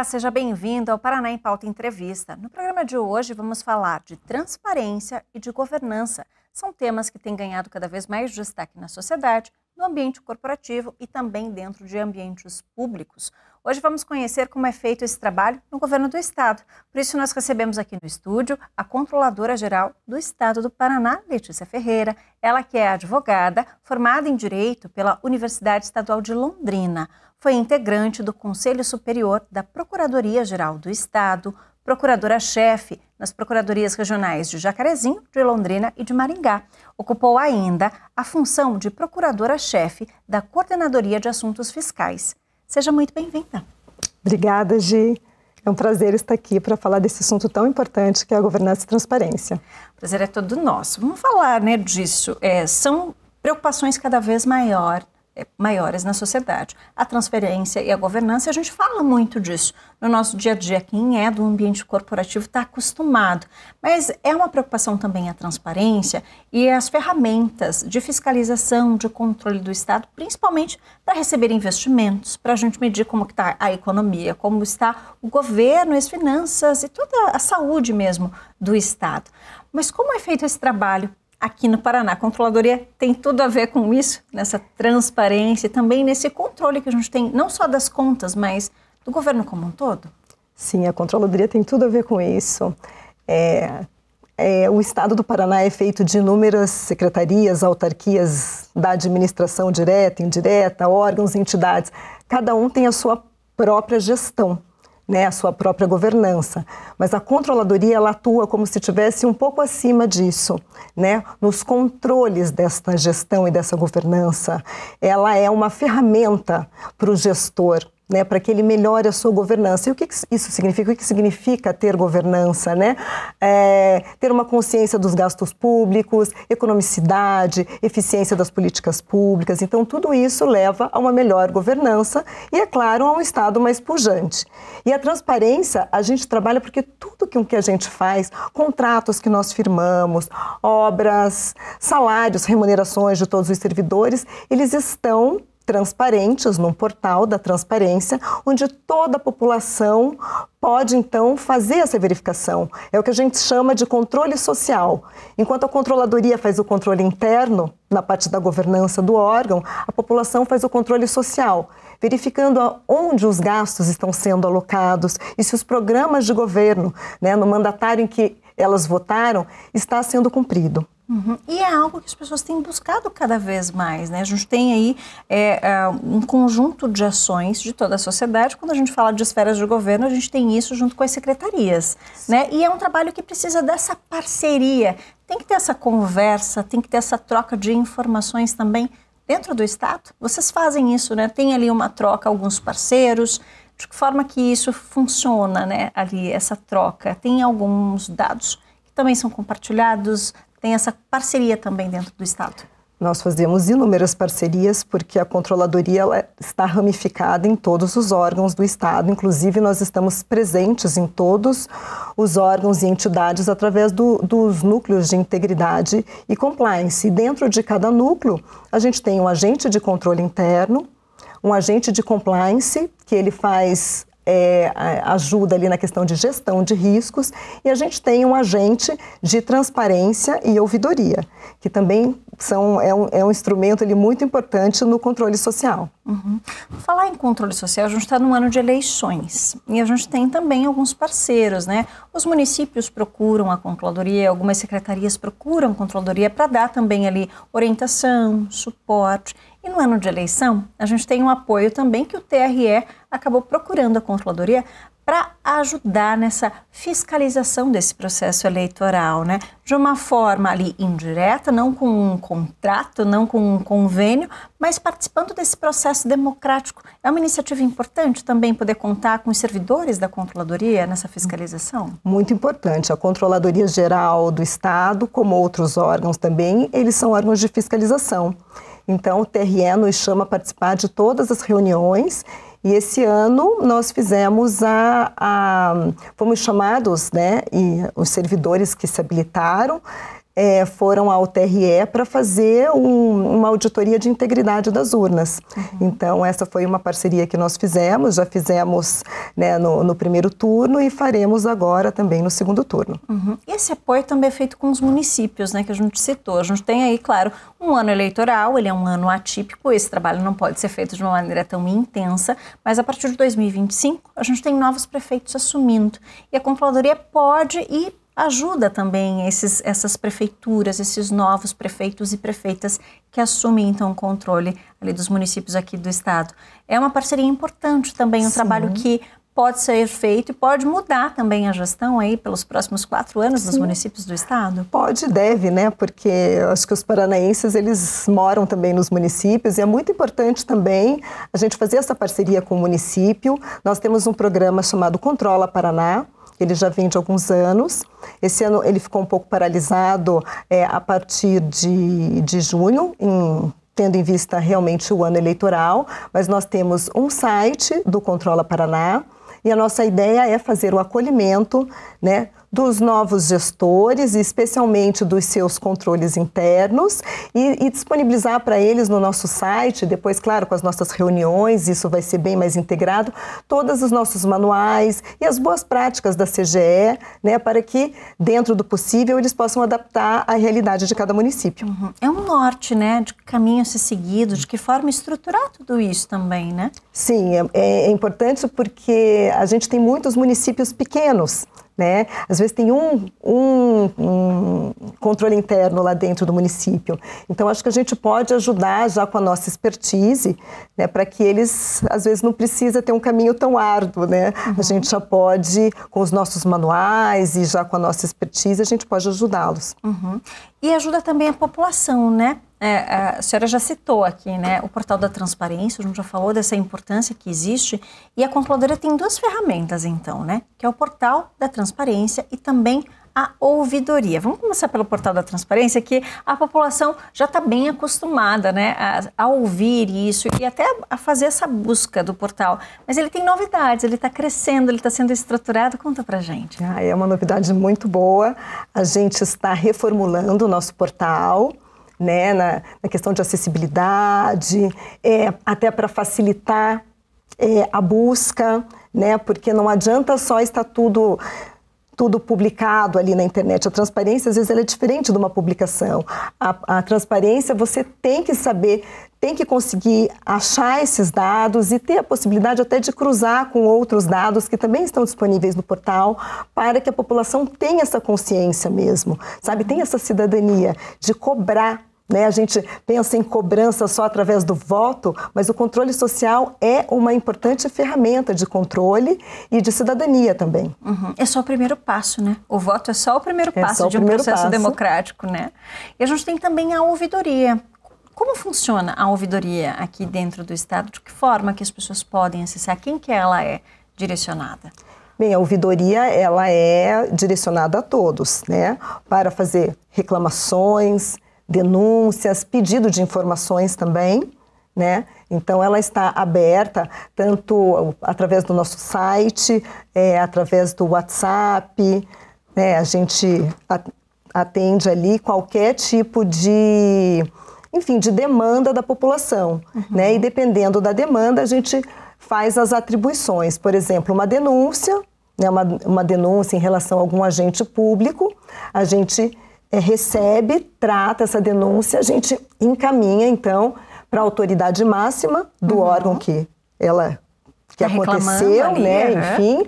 Olá, seja bem-vindo ao Paraná em Pauta Entrevista. No programa de hoje vamos falar de transparência e de governança. São temas que têm ganhado cada vez mais destaque na sociedade, no ambiente corporativo e também dentro de ambientes públicos. Hoje vamos conhecer como é feito esse trabalho no governo do estado. Por isso, nós recebemos aqui no estúdio a controladora-geral do estado do Paraná, Letícia Ferreira. Ela que é advogada, formada em Direito pela Universidade Estadual de Londrina. Foi integrante do Conselho Superior da Procuradoria-Geral do Estado, procuradora-chefe nas procuradorias regionais de Jacarezinho, de Londrina e de Maringá. Ocupou ainda a função de procuradora-chefe da Coordenadoria de Assuntos Fiscais. Seja muito bem-vinda. Obrigada, Gi. É um prazer estar aqui para falar desse assunto tão importante que é a governança e transparência. O prazer é todo nosso. Vamos falar né, disso. É, são preocupações cada vez maior é, maiores na sociedade. A transferência e a governança, a gente fala muito disso no nosso dia a dia. Quem é do ambiente corporativo está acostumado, mas é uma preocupação também a transparência e as ferramentas de fiscalização, de controle do Estado, principalmente para receber investimentos, para a gente medir como está a economia, como está o governo, as finanças e toda a saúde mesmo do Estado. Mas como é feito esse trabalho aqui no Paraná. A controladoria tem tudo a ver com isso, nessa transparência e também nesse controle que a gente tem, não só das contas, mas do governo como um todo? Sim, a controladoria tem tudo a ver com isso. É, é, o Estado do Paraná é feito de inúmeras secretarias, autarquias da administração direta, indireta, órgãos, entidades. Cada um tem a sua própria gestão né, a sua própria governança. Mas a controladoria ela atua como se tivesse um pouco acima disso, né, nos controles desta gestão e dessa governança. Ela é uma ferramenta para o gestor né, para que ele melhore a sua governança. E o que, que isso significa? O que, que significa ter governança? Né? É, ter uma consciência dos gastos públicos, economicidade, eficiência das políticas públicas. Então, tudo isso leva a uma melhor governança e, é claro, a um Estado mais pujante. E a transparência, a gente trabalha porque tudo que, que a gente faz, contratos que nós firmamos, obras, salários, remunerações de todos os servidores, eles estão transparentes, num portal da transparência, onde toda a população pode então fazer essa verificação. É o que a gente chama de controle social. Enquanto a controladoria faz o controle interno, na parte da governança do órgão, a população faz o controle social, verificando onde os gastos estão sendo alocados e se os programas de governo, né, no mandatário em que elas votaram, está sendo cumprido. Uhum. E é algo que as pessoas têm buscado cada vez mais, né? A gente tem aí é, é, um conjunto de ações de toda a sociedade. Quando a gente fala de esferas de governo, a gente tem isso junto com as secretarias, Sim. né? E é um trabalho que precisa dessa parceria. Tem que ter essa conversa, tem que ter essa troca de informações também dentro do Estado. Vocês fazem isso, né? Tem ali uma troca, alguns parceiros. De que forma que isso funciona, né? Ali, essa troca. Tem alguns dados também são compartilhados, tem essa parceria também dentro do Estado? Nós fazemos inúmeras parcerias porque a controladoria está ramificada em todos os órgãos do Estado, inclusive nós estamos presentes em todos os órgãos e entidades através do, dos núcleos de integridade e compliance. E dentro de cada núcleo, a gente tem um agente de controle interno, um agente de compliance que ele faz é, ajuda ali na questão de gestão de riscos e a gente tem um agente de transparência e ouvidoria, que também são, é, um, é um instrumento ali, muito importante no controle social. Uhum. Falar em controle social, a gente está num ano de eleições e a gente tem também alguns parceiros, né? Os municípios procuram a controladoria, algumas secretarias procuram a controladoria para dar também ali orientação, suporte. E no ano de eleição, a gente tem um apoio também que o TRE acabou procurando a Controladoria para ajudar nessa fiscalização desse processo eleitoral, né? De uma forma ali indireta, não com um contrato, não com um convênio, mas participando desse processo democrático. É uma iniciativa importante também poder contar com os servidores da controladoria nessa fiscalização? Muito importante. A Controladoria Geral do Estado, como outros órgãos também, eles são órgãos de fiscalização. Então, o TRE nos chama a participar de todas as reuniões e esse ano nós fizemos a, a fomos chamados, né, e os servidores que se habilitaram é, foram ao TRE para fazer um, uma auditoria de integridade das urnas. Uhum. Então, essa foi uma parceria que nós fizemos, já fizemos né, no, no, primeiro turno e faremos agora também no segundo turno. Uhum. E esse apoio também é feito com os municípios, né, que a gente citou. A gente tem aí, claro, um ano eleitoral, ele é um ano atípico, esse trabalho não pode ser feito de uma maneira tão intensa, mas a partir de 2025 a gente tem novos prefeitos assumindo. E a controladoria pode e ajuda também esses, essas prefeituras, esses novos prefeitos e prefeitas que assumem então o controle ali, dos municípios aqui do estado. É uma parceria importante também, um Sim. trabalho que pode ser feito e pode mudar também a gestão aí pelos próximos quatro anos Sim. dos municípios do estado? Pode, deve, né? Porque acho que os paranaenses eles moram também nos municípios e é muito importante também a gente fazer essa parceria com o município. Nós temos um programa chamado Controla Paraná ele já vem de alguns anos. Esse ano ele ficou um pouco paralisado é, a partir de, de junho, em, tendo em vista realmente o ano eleitoral, mas nós temos um site do Controla Paraná, e a nossa ideia é fazer o acolhimento, né, dos novos gestores, especialmente dos seus controles internos, e, e disponibilizar para eles no nosso site, depois, claro, com as nossas reuniões, isso vai ser bem mais integrado, todos os nossos manuais e as boas práticas da CGE, né, para que, dentro do possível, eles possam adaptar à realidade de cada município. Uhum. É um norte, né, de caminho a ser seguido, de que forma estruturar tudo isso também, né? Sim, é, é, é importante porque a gente tem muitos municípios pequenos, né? Às vezes tem um, um, um, controle interno lá dentro do município. Então, acho que a gente pode ajudar já com a nossa expertise, né? Para que eles, às vezes, não precisa ter um caminho tão árduo, né? Uhum. A gente já pode, com os nossos manuais e já com a nossa expertise, a gente pode ajudá-los. Uhum. E ajuda também a população, né? É, a senhora já citou aqui, né? O portal da transparência, a gente já falou dessa importância que existe. E a controladora tem duas ferramentas, então, né? Que é o portal da transparência e também a ouvidoria. Vamos começar pelo portal da transparência, que a população já está bem acostumada né, a, a, ouvir isso e até a fazer essa busca do portal. Mas ele tem novidades, ele está crescendo, ele está sendo estruturado. Conta pra gente. Ah, é uma novidade muito boa. A gente está reformulando o nosso portal. Né, na, na questão de acessibilidade, é, até para facilitar é, a busca, né, porque não adianta só estar tudo tudo publicado ali na internet. A transparência, às vezes, ela é diferente de uma publicação. A, a transparência, você tem que saber, tem que conseguir achar esses dados e ter a possibilidade até de cruzar com outros dados que também estão disponíveis no portal, para que a população tenha essa consciência mesmo, sabe? Tem essa cidadania de cobrar né? A gente pensa em assim, cobrança só através do voto, mas o controle social é uma importante ferramenta de controle e de cidadania também. Uhum. É só o primeiro passo, né? O voto é só o primeiro é passo o de um processo passo. democrático, né? E a gente tem também a ouvidoria. Como funciona a ouvidoria aqui dentro do Estado? De que forma que as pessoas podem acessar? Quem que ela é direcionada? Bem, a ouvidoria ela é direcionada a todos, né? Para fazer reclamações, denúncias, pedido de informações também, né? Então, ela está aberta tanto através do nosso site, é, através do WhatsApp, né? A gente atende ali qualquer tipo de, enfim, de demanda da população, uhum. né? E dependendo da demanda, a gente faz as atribuições. Por exemplo, uma denúncia, né? uma, uma denúncia em relação a algum agente público, a gente é, recebe, trata essa denúncia, a gente encaminha então para a autoridade máxima do uhum. órgão que ela que tá aconteceu, ali, né? Uhum. Enfim.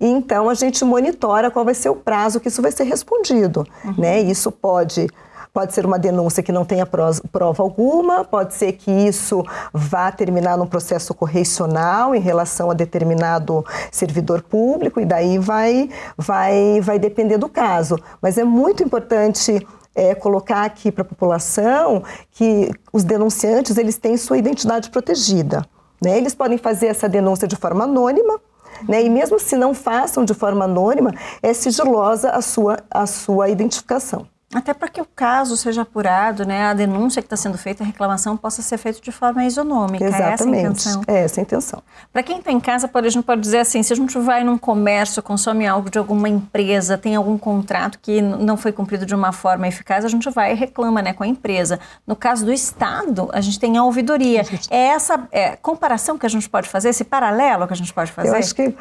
E então a gente monitora qual vai ser o prazo que isso vai ser respondido, uhum. né? Isso pode Pode ser uma denúncia que não tenha prova alguma, pode ser que isso vá terminar num processo correcional em relação a determinado servidor público, e daí vai, vai, vai depender do caso. Mas é muito importante. É, colocar aqui para a população que os denunciantes eles têm sua identidade protegida. Né? Eles podem fazer essa denúncia de forma anônima, né? E mesmo se não façam de forma anônima, é sigilosa a sua, a sua identificação até para que o caso seja apurado, né, a denúncia que está sendo feita, a reclamação possa ser feita de forma isonômica. Exatamente. É essa a intenção. É essa a intenção. Para quem está em casa, por exemplo, pode dizer assim: se a gente vai num comércio, consome algo de alguma empresa, tem algum contrato que não foi cumprido de uma forma eficaz, a gente vai e reclama, né, com a empresa. No caso do Estado, a gente tem a ouvidoria. É essa é, comparação que a gente pode fazer, esse paralelo que a gente pode fazer. Eu acho que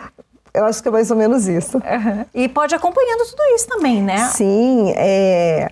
eu acho que é mais ou menos isso. Uhum. E pode acompanhando tudo isso também, né? Sim, é,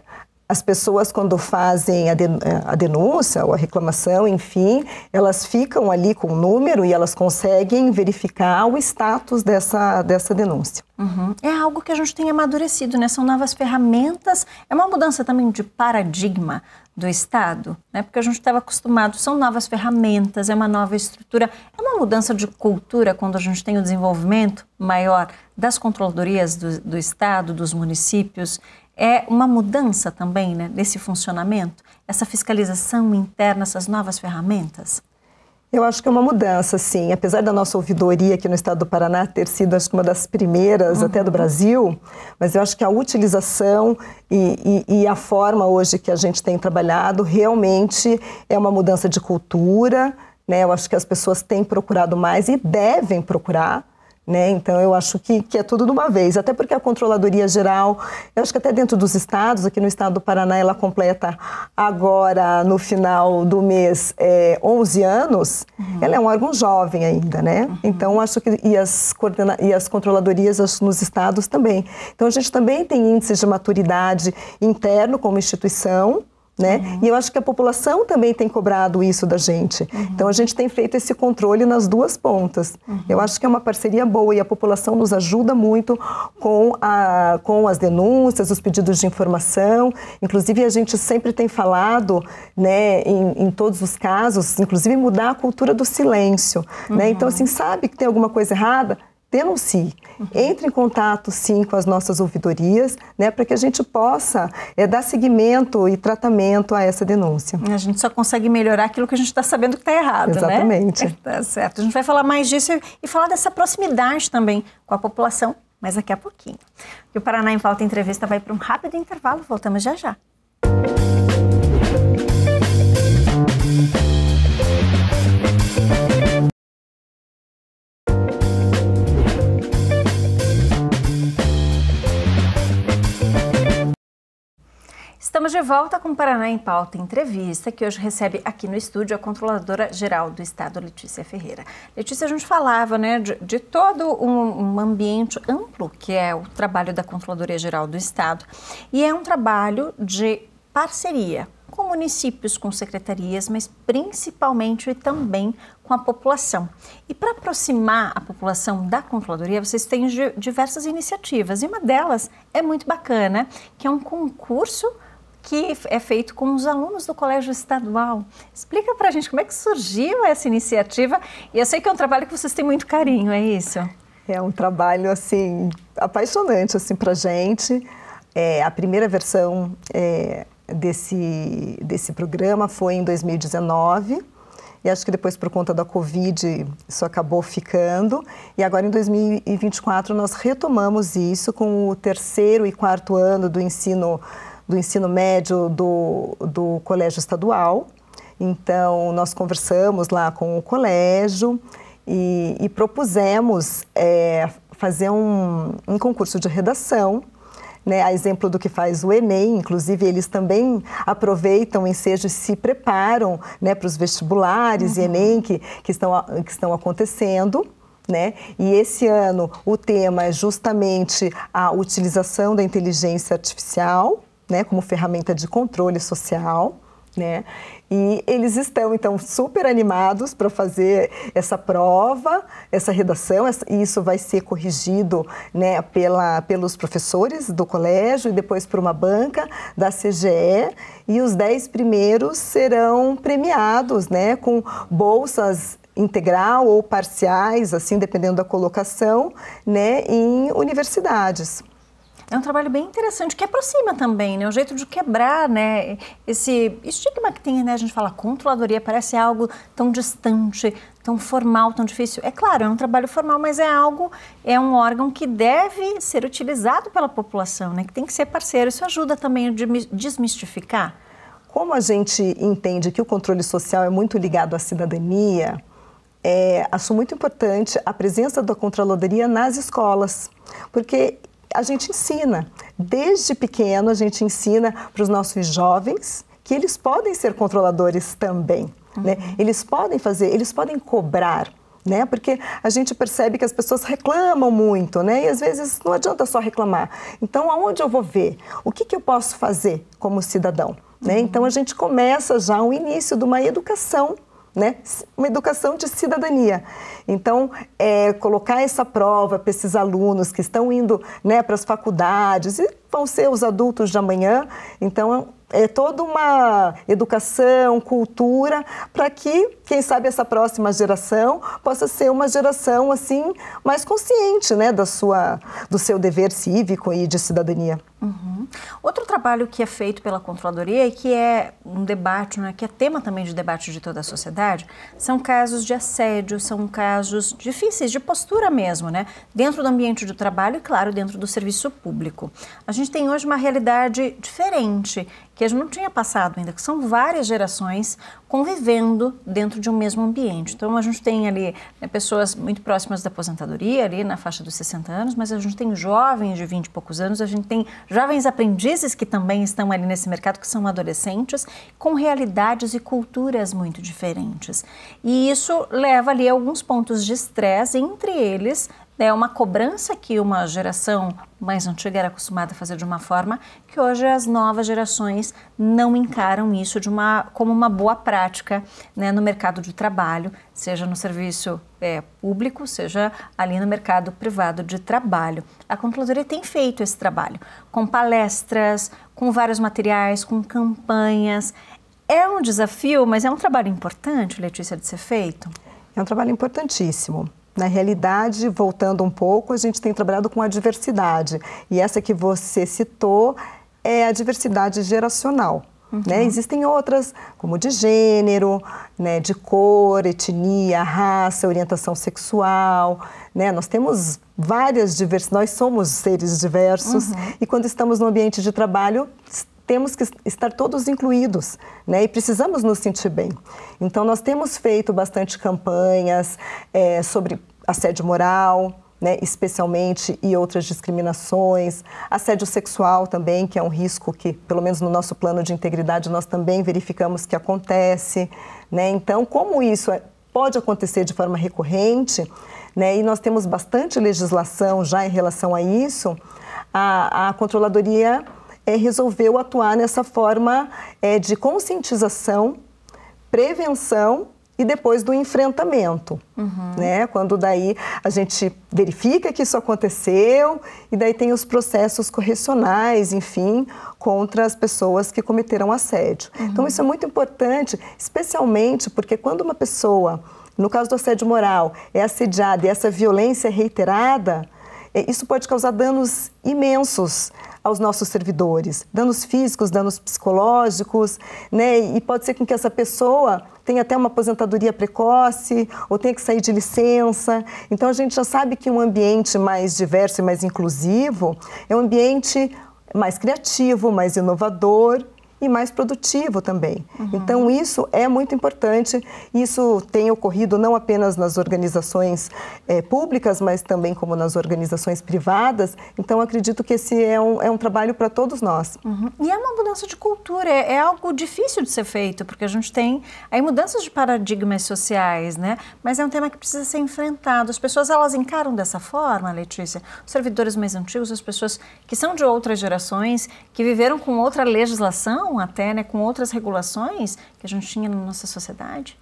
as pessoas quando fazem a, denúncia ou a reclamação, enfim, elas ficam ali com o número e elas conseguem verificar o status dessa, dessa denúncia. Uhum. É algo que a gente tem amadurecido, né? São novas ferramentas, é uma mudança também de paradigma do Estado, né? porque a gente estava acostumado, são novas ferramentas, é uma nova estrutura, é uma mudança de cultura quando a gente tem o desenvolvimento maior das controladorias do, do Estado, dos municípios, é uma mudança também né, desse funcionamento, essa fiscalização interna, essas novas ferramentas? Eu acho que é uma mudança, sim. Apesar da nossa ouvidoria aqui no estado do Paraná ter sido, acho que, uma das primeiras uhum. até do uhum. Brasil, mas eu acho que a utilização e, e, e, a forma hoje que a gente tem trabalhado realmente é uma mudança de cultura, né? Eu acho que as pessoas têm procurado mais e devem procurar né? Então, eu acho que, que é tudo de uma vez, até porque a Controladoria Geral, eu acho que até dentro dos estados, aqui no estado do Paraná, ela completa agora, no final do mês, é, eh, 11 anos, uhum. ela é um órgão jovem ainda, né? Uhum. Então, acho que, e as, coordena, e as controladorias acho, nos estados também. Então, a gente também tem índices de maturidade interno como instituição, né? Uhum. E eu acho que a população também tem cobrado isso da gente. Uhum. Então a gente tem feito esse controle nas duas pontas. Uhum. Eu acho que é uma parceria boa e a população nos ajuda muito com, a, com as denúncias, os pedidos de informação. Inclusive a gente sempre tem falado, né, em, em todos os casos, inclusive mudar a cultura do silêncio, né? Uhum. Então assim, sabe que tem alguma coisa errada, denuncie, entre em contato sim com as nossas ouvidorias, né, para que a gente possa é, dar seguimento e tratamento a essa denúncia. A gente só consegue melhorar aquilo que a gente está sabendo que está errado, Exatamente. né? Exatamente. Tá certo. A gente vai falar mais disso e falar dessa proximidade também com a população, mas daqui a pouquinho. E o Paraná em Pauta Entrevista vai para um rápido intervalo, voltamos já já. Música Estamos de volta com o Paraná em Pauta Entrevista, que hoje recebe aqui no estúdio a Controladora-Geral do Estado, Letícia Ferreira. Letícia, a gente falava né, de, de todo um, um, ambiente amplo que é o trabalho da Controladoria-Geral do Estado, e é um trabalho de parceria com municípios, com secretarias, mas principalmente e também com a população. E para aproximar a população da controladoria, vocês têm diversas iniciativas, e uma delas é muito bacana, que é um concurso que é feito com os alunos do Colégio Estadual. Explica para a gente como é que surgiu essa iniciativa e eu sei que é um trabalho que vocês têm muito carinho, é isso? É um trabalho assim apaixonante assim para gente. É, a primeira versão é, desse desse programa foi em 2019 e acho que depois por conta da Covid isso acabou ficando. E agora em 2024 nós retomamos isso com o terceiro e quarto ano do ensino do ensino médio do, do colégio estadual. Então, nós conversamos lá com o colégio e, e propusemos é, fazer um, um concurso de redação né, a exemplo do que faz o Enem, inclusive eles também aproveitam o ensejo e se preparam né, para os vestibulares uhum. e Enem que, que, estão, que estão acontecendo. Né? E esse ano o tema é justamente a utilização da inteligência artificial né, como ferramenta de controle social. Né? E eles estão então super animados para fazer essa prova, essa redação, e isso vai ser corrigido né, pela, pelos professores do colégio e depois por uma banca da CGE. E os dez primeiros serão premiados né, com bolsas integral ou parciais, assim dependendo da colocação, né, em universidades. É um trabalho bem interessante, que aproxima também, né? Um jeito de quebrar, né? Esse estigma que tem, né? A gente fala controladoria, parece algo tão distante, tão formal, tão difícil. É claro, é um trabalho formal, mas é algo, é um órgão que deve ser utilizado pela população, né? Que tem que ser parceiro. Isso ajuda também a desmistificar. Como a gente entende que o controle social é muito ligado à cidadania, é, acho muito importante a presença da controladoria nas escolas, porque a gente ensina. Desde pequeno, a gente ensina para os nossos jovens que eles podem ser controladores também. Uhum. Né? Eles podem fazer, eles podem cobrar. Né? Porque a gente percebe que as pessoas reclamam muito, né? E às vezes não adianta só reclamar. Então, aonde eu vou ver? O que, que eu posso fazer como cidadão? Né? Uhum. Então, a gente começa já o início de uma educação né? Uma educação de cidadania. Então, é, colocar essa prova para esses alunos que estão indo né, para as faculdades e vão ser os adultos de amanhã. Então, é toda uma educação, cultura, para que quem sabe essa próxima geração possa ser uma geração assim mais consciente, né, da sua, do seu dever cívico e de cidadania. Uhum. Outro trabalho que é feito pela controladoria e que é um debate, né, que é tema também de debate de toda a sociedade, são casos de assédio, são casos difíceis de postura mesmo, né, dentro do ambiente do trabalho e claro dentro do serviço público. A gente tem hoje uma realidade diferente que a gente não tinha passado ainda, que são várias gerações convivendo dentro de um mesmo ambiente. Então, a gente tem ali né, pessoas muito próximas da aposentadoria, ali na faixa dos 60 anos, mas a gente tem jovens de 20 e poucos anos, a gente tem jovens aprendizes que também estão ali nesse mercado, que são adolescentes, com realidades e culturas muito diferentes. E isso leva ali a alguns pontos de estresse, entre eles é uma cobrança que uma geração mais antiga era acostumada a fazer de uma forma que hoje as novas gerações não encaram isso de uma, como uma boa prática né, no mercado de trabalho, seja no serviço é, público, seja ali no mercado privado de trabalho. A controladoria tem feito esse trabalho com palestras, com vários materiais, com campanhas. É um desafio, mas é um trabalho importante, Letícia, de ser feito? É um trabalho importantíssimo. Na realidade, voltando um pouco, a gente tem trabalhado com a diversidade. E essa que você citou é a diversidade geracional. Né? Uhum. Né? Existem outras, como de gênero, né? de cor, etnia, raça, orientação sexual. Né? Nós temos várias diversidades, nós somos seres diversos uhum. e quando estamos no ambiente de trabalho, temos que estar todos incluídos, né? E precisamos nos sentir bem. Então, nós temos feito bastante campanhas é, sobre assédio moral, né, especialmente, e outras discriminações, assédio sexual também, que é um risco que, pelo menos no nosso plano de integridade, nós também verificamos que acontece. Né? Então, como isso é, pode acontecer de forma recorrente, né, e nós temos bastante legislação já em relação a isso, a, a controladoria é, resolveu atuar nessa forma é, de conscientização, prevenção e depois do enfrentamento, uhum. né? Quando daí a gente verifica que isso aconteceu e daí tem os processos correcionais, enfim, contra as pessoas que cometeram assédio. Uhum. Então isso é muito importante, especialmente porque quando uma pessoa, no caso do assédio moral, é assediada e essa violência é reiterada, é, isso pode causar danos imensos aos nossos servidores. Danos físicos, danos psicológicos, né? E pode ser com que essa pessoa tenha até uma aposentadoria precoce ou tenha que sair de licença. Então a gente já sabe que um ambiente mais diverso e mais inclusivo é um ambiente mais criativo, mais inovador e mais produtivo também. Uhum. Então, isso é muito importante. Isso tem ocorrido não apenas nas organizações é, públicas, mas também como nas organizações privadas. Então, acredito que esse é um, é um trabalho para todos nós. Uhum. E é uma mudança de cultura, é, é, algo difícil de ser feito, porque a gente tem aí mudanças de paradigmas sociais, né? Mas é um tema que precisa ser enfrentado. As pessoas, elas encaram dessa forma, Letícia? Os servidores mais antigos, as pessoas que são de outras gerações, que viveram com outra legislação, até né, com outras regulações que a gente tinha na nossa sociedade?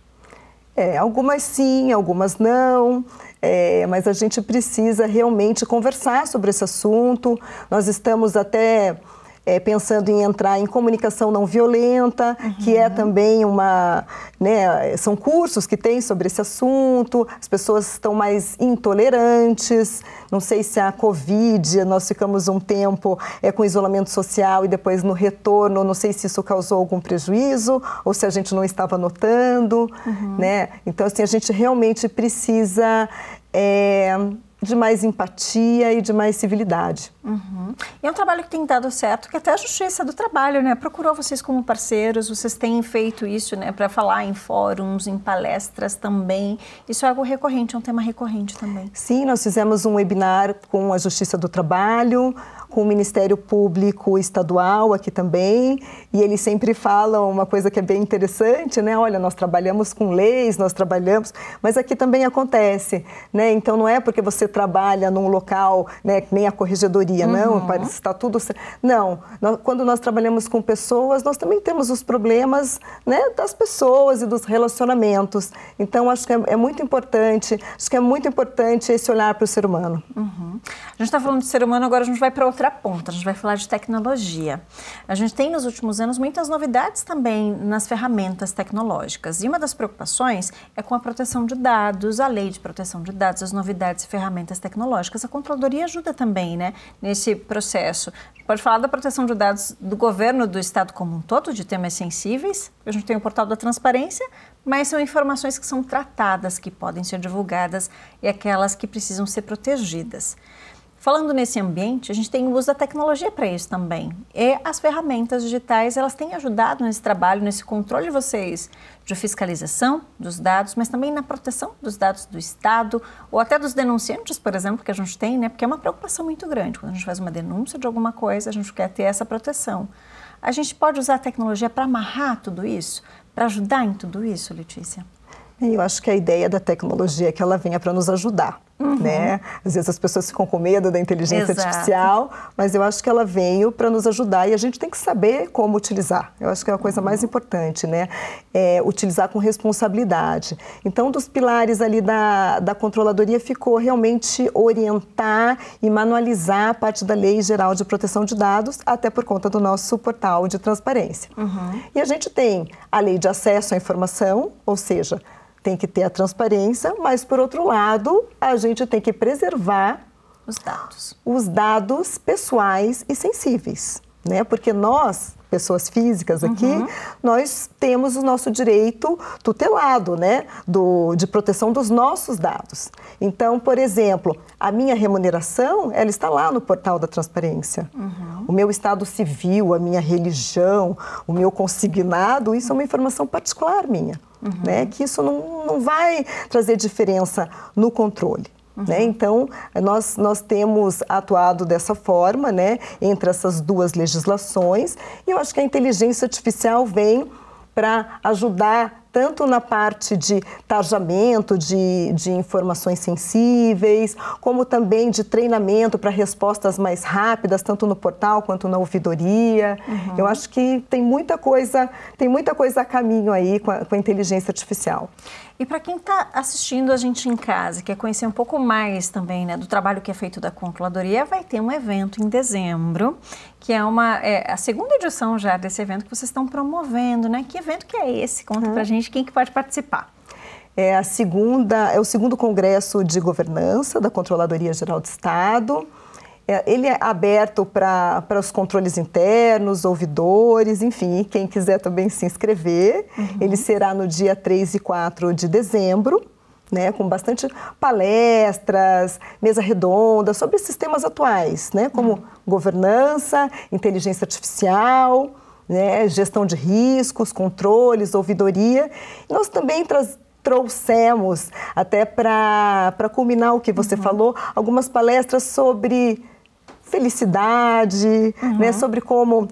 É, algumas sim, algumas não, é, mas a gente precisa realmente conversar sobre esse assunto. Nós estamos até é, pensando em entrar em comunicação não violenta, uhum. que é também uma, né, são cursos que tem sobre esse assunto. As pessoas estão mais intolerantes. Não sei se a Covid, nós ficamos um tempo é, com isolamento social e depois no retorno, não sei se isso causou algum prejuízo ou se a gente não estava notando, uhum. né? Então assim a gente realmente precisa é, de mais empatia e de mais civilidade. Uhum. E é um trabalho que tem dado certo, que até a Justiça do Trabalho né, procurou vocês como parceiros, vocês têm feito isso né, para falar em fóruns, em palestras também. Isso é algo recorrente, é um tema recorrente também. Sim, nós fizemos um webinar com a Justiça do Trabalho, com o Ministério Público Estadual aqui também, e eles sempre falam uma coisa que é bem interessante, né? Olha, nós trabalhamos com leis, nós trabalhamos, mas aqui também acontece, né? Então não é porque você trabalha num local, né, nem a corregedoria, uhum. não, parece está tudo Não, nós, quando nós trabalhamos com pessoas, nós também temos os problemas, né, das pessoas e dos relacionamentos. Então acho que é, é muito importante, acho que é muito importante esse olhar para o ser humano. Uhum. A gente está falando de ser humano, agora a gente vai para outra outra ponta, a gente vai falar de tecnologia. A gente tem nos últimos anos muitas novidades também nas ferramentas tecnológicas. E uma das preocupações é com a proteção de dados, a lei de proteção de dados, as novidades e ferramentas tecnológicas. A controladoria ajuda também, né, nesse processo. Pode falar da proteção de dados do governo, do Estado como um todo, de temas sensíveis. A gente tem o portal da transparência, mas são informações que são tratadas, que podem ser divulgadas e aquelas que precisam ser protegidas. Falando nesse ambiente, a gente tem o uso da tecnologia para isso também. E as ferramentas digitais, elas têm ajudado nesse trabalho, nesse controle de vocês, de fiscalização dos dados, mas também na proteção dos dados do Estado ou até dos denunciantes, por exemplo, que a gente tem, né? Porque é uma preocupação muito grande. Quando a gente faz uma denúncia de alguma coisa, a gente quer ter essa proteção. A gente pode usar a tecnologia para amarrar tudo isso, para ajudar em tudo isso, Letícia? Eu acho que a ideia da tecnologia é que ela venha para nos ajudar. Uhum. Né? Às vezes as pessoas ficam com medo da inteligência Exato. artificial, mas eu acho que ela veio para nos ajudar e a gente tem que saber como utilizar. Eu acho que é a coisa uhum. mais importante, né? É utilizar com responsabilidade. Então, dos pilares ali da, da controladoria ficou realmente orientar e manualizar a parte da Lei Geral de Proteção de Dados, até por conta do nosso portal de transparência. Uhum. E a gente tem a Lei de Acesso à Informação, ou seja, tem que ter a transparência, mas por outro lado, a gente tem que preservar os dados, os dados pessoais e sensíveis, né? Porque nós pessoas físicas aqui, uhum. nós temos o nosso direito tutelado, né, do, de proteção dos nossos dados. Então, por exemplo, a minha remuneração, ela está lá no portal da transparência. Uhum. O meu estado civil, a minha religião, o meu consignado, isso é uma informação particular minha uhum. né? Que isso não, não vai trazer diferença no controle. Uhum. Né? Então, nós, nós temos atuado dessa forma, né? entre essas duas legislações, e eu acho que a inteligência artificial vem para ajudar tanto na parte de tarjamento de, de informações sensíveis, como também de treinamento para respostas mais rápidas, tanto no portal quanto na ouvidoria. Uhum. Eu acho que tem muita coisa, tem muita coisa a caminho aí com a, com a inteligência artificial. E para quem está assistindo a gente em casa, quer conhecer um pouco mais também né, do trabalho que é feito da Controladoria, vai ter um evento em dezembro, que é, uma, é a segunda edição já desse evento que vocês estão promovendo, né? Que evento que é esse? Conta uhum. para gente gente quem que pode participar. É, a segunda, é o segundo Congresso de Governança da Controladoria Geral de Estado. É, ele é aberto para os controles internos, ouvidores, enfim, quem quiser também se inscrever. Uhum. Ele será no dia 3 e 4 de dezembro. Né, com bastante palestras, mesa redonda sobre sistemas atuais, né, como uhum. governança, inteligência artificial, né, gestão de riscos, controles, ouvidoria. Nós também trouxemos, até para culminar o que você uhum. falou, algumas palestras sobre felicidade, né, uhum. né, sobre como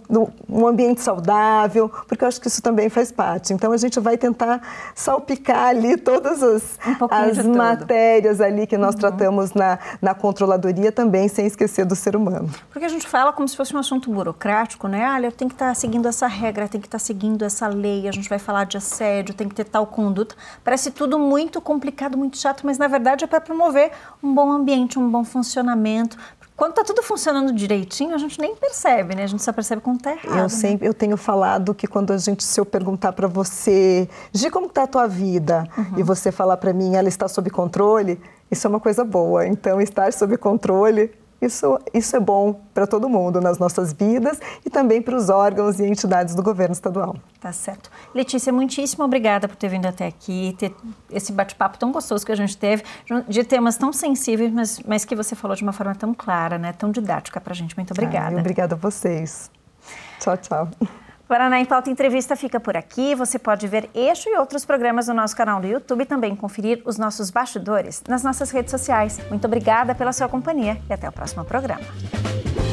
um ambiente saudável, porque eu acho que isso também faz parte. Então a gente vai tentar salpicar ali todas as, um as matérias ali que nós uhum. tratamos na, na controladoria também, sem esquecer do ser humano. Porque a gente fala como se fosse um assunto burocrático, né? Ah, tem que estar tá seguindo essa regra, tem que estar tá seguindo essa lei, a gente vai falar de assédio, tem que ter tal conduta. Parece tudo muito complicado, muito chato, mas na verdade é para promover um bom ambiente, um bom funcionamento, quando está tudo funcionando direitinho, a gente nem percebe, né? A gente só percebe quando está errado. Eu né? sempre, né? eu tenho falado que quando a gente, se eu perguntar para você, Gi, como está a tua vida? Uhum. E você falar para mim, ela está sob controle, isso é uma coisa boa. Então, estar sob controle isso, isso é bom para todo mundo, nas nossas vidas e também para os órgãos e entidades do governo estadual. Tá certo. Letícia, muitíssimo obrigada por ter vindo até aqui, ter esse bate-papo tão gostoso que a gente teve, de temas tão sensíveis, mas, mas que você falou de uma forma tão clara, né, tão didática para a gente. Muito obrigada. Ah, obrigada a vocês. Tchau, tchau. Paraná em Pauta Entrevista fica por aqui. Você pode ver este e outros programas no nosso canal do YouTube e também conferir os nossos bastidores nas nossas redes sociais. Muito obrigada pela sua companhia e até o próximo programa.